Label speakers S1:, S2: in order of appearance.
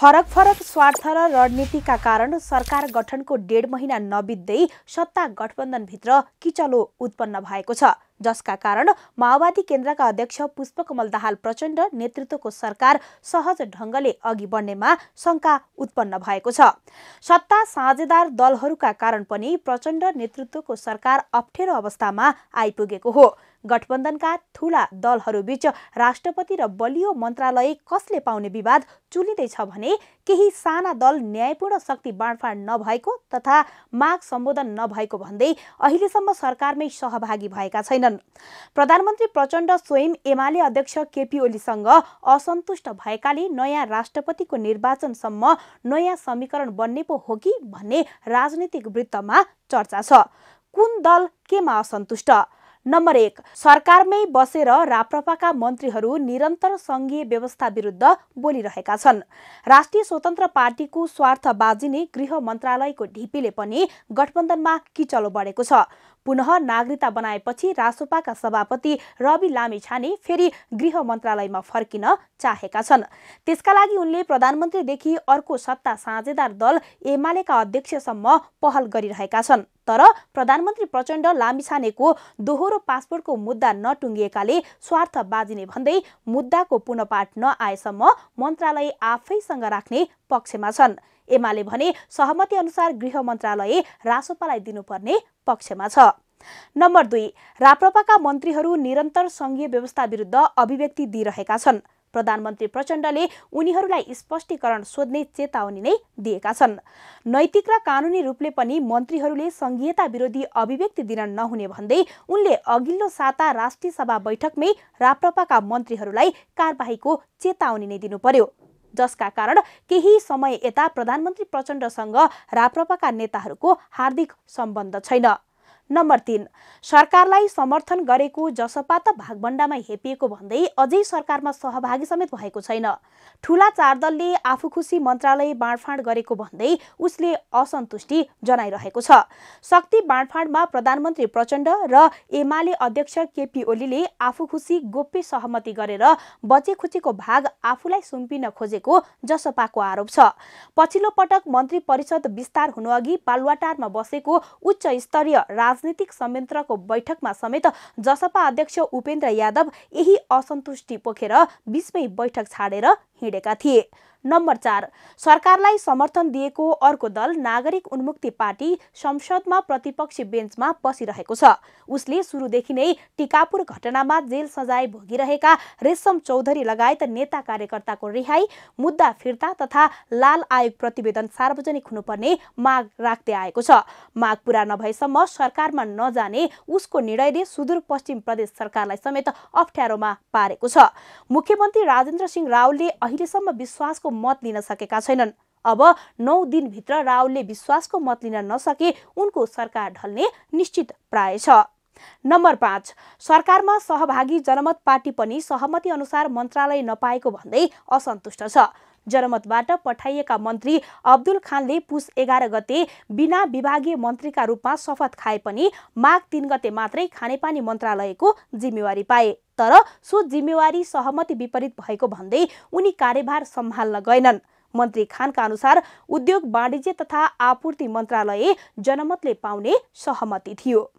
S1: फरक फरक स्वार्थ र रणनीतिका कारण सरकार गठनको डेढ महिना नबित्दै सत्ता गठबन्धनभित्र किचलो उत्पन्न भएको छ जसका कारण माओवादी केन्द्रका अध्यक्ष पुष्पकमल दाहाल प्रचण्ड नेतृत्वको सरकार सहज ढङ्गले अघि बढ्नेमा शङ्का उत्पन्न भएको छ सत्ता साझेदार दलहरूका कारण पनि प्रचण्ड नेतृत्वको सरकार अप्ठ्यारो अवस्थामा आइपुगेको हो गठबन्धनका ठूला दलहरूबीच राष्ट्रपति र बलियो मन्त्रालय कसले पाउने विवाद चुलिँदैछ भने केही साना दल न्यायपूर्ण शक्ति बाँडफाँड नभएको तथा माग सम्बोधन नभएको भन्दै अहिलेसम्म सरकारमै सहभागी भएका छैनन् प्रधानमन्त्री प्रचण्ड स्वयं एमाले अध्यक्ष केपी ओलीसँग असन्तुष्ट भएकाले नयाँ राष्ट्रपतिको निर्वाचनसम्म नयाँ समीकरण बन्ने पो हो कि भन्ने राजनीतिक वृत्तमा चर्चा छ कुन दल केमा असन्तुष्ट नम्बर एक सरकारमै बसेर राप्रपाका मन्त्रीहरू निरन्तर सङ्घीय व्यवस्था विरुद्ध बोलिरहेका छन् राष्ट्रिय स्वतन्त्र पार्टीको स्वार्थ बाजिने गृह मन्त्रालयको ढिपीले पनि गठबन्धनमा किचलो बढेको छ पुनः नागरिकता बनाएपछि रासोपाका सभापति रवि लामी छाने फेरि गृह मन्त्रालयमा फर्किन चाहेका छन् त्यसका लागि उनले प्रधानमन्त्रीदेखि अर्को सत्ता साझेदार दल एमालेका अध्यक्षसम्म पहल गरिरहेका छन् तर प्रधानमन्त्री प्रचण्ड लामिछानेको दोहोरो पासपोर्टको मुद्दा नटुङ्गिएकाले स्वार्थ बाजिने भन्दै मुद्दाको पुनपाठ नआएसम्म मन्त्रालय आफैसँग राख्ने पक्षमा छन् एमाले भने सहमति अनुसार गृह मन्त्रालय रासोपालाई दिनुपर्ने पक्षमा छ नम्बर दुई राप्रपाका मन्त्रीहरू निरन्तर सङ्घीय व्यवस्था विरुद्ध अभिव्यक्ति दिइरहेका छन् प्रधानमन्त्री प्रचण्डले उनीहरूलाई स्पष्टीकरण सोध्ने चेतावनी नै दिएका छन् नैतिक र कानुनी रूपले पनि मन्त्रीहरूले सङ्घीयता विरोधी अभिव्यक्ति दिन नहुने भन्दै उनले अघिल्लो साता राष्ट्रिय सभा बैठकमै राप्रपाका मन्त्रीहरूलाई कारवाहीको चेतावनी नै दिनु पर्यो जसका कारण केही समय यता प्रधानमन्त्री प्रचण्डसँग राप्रपाका नेताहरूको हार्दिक सम्बन्ध छैन नम्बर तिन सरकारलाई समर्थन गरेको जसपा त भागभण्डामा हेपिएको भन्दै अझै सरकारमा सहभागी समेत भएको छैन ठुला चार दलले आफू खुसी मन्त्रालय बाँडफाँड गरेको भन्दै उसले असन्तुष्टि जनाइरहेको छ शक्ति बाँडफाँडमा प्रधानमन्त्री प्रचण्ड र एमाले अध्यक्ष केपी ओलीले आफू खुसी गोप्य सहमति गरेर बचेखुचेको भाग आफूलाई सुम्पिन खोजेको जसपाको आरोप छ पछिल्लो पटक मन्त्री परिषद विस्तार हुनुअघि पालुवाटारमा बसेको उच्च स्तरीय राज राजनीतिक संयन्त्रको बैठकमा समेत जसपा अध्यक्ष उपेन्द्र यादव यही असन्तुष्टि पोखेर बीचमै बैठक छाडेर हिँडेका थिए नम्बर चार सरकारलाई समर्थन दिएको अर्को दल नागरिक उन्मुक्ति पार्टी संसदमा प्रतिपक्षी बेन्चमा बसिरहेको छ उसले सुरुदेखि नै टिकापुर घटनामा जेल सजाय भोगिरहेका रेशम चौधरी लगायत नेता कार्यकर्ताको रिहाई मुद्दा फिर्ता तथा लाल आयोग प्रतिवेदन सार्वजनिक हुनुपर्ने माग राख्दै आएको छ माग पूरा नभएसम्म सरकारमा नजाने उसको निर्णयले सुदूरपश्चिम प्रदेश सरकारलाई समेत अप्ठ्यारोमा पारेको छ मुख्यमन्त्री राजेन्द्र सिंह रावलले अहिलेसम्म विश्वासको मत लिन सकेका छैनन् अब नौ दिनभित्र रावलले विश्वासको मत लिन नसके उनको सरकार ढल्ने निश्चित प्राय छ नम्बर पाँच सरकारमा सहभागी जनमत पार्टी पनि सहमति अनुसार मन्त्रालय नपाएको भन्दै असन्तुष्ट छ जनमतबाट पठाइएका मन्त्री अब्दुल खानले पुस एघार गते बिना विभागीय मन्त्रीका रूपमा शपथ खाए पनि माघ तीन गते मात्रै खानेपानी मन्त्रालयको जिम्मेवारी पाए तर सो जिम्मेवारी सहमति विपरीत भएको भन्दै उनी कार्यभार सम्हाल्न गएनन् मन्त्री खानका अनुसार उद्योग वाणिज्य तथा आपूर्ति मन्त्रालय जनमतले पाउने सहमति थियो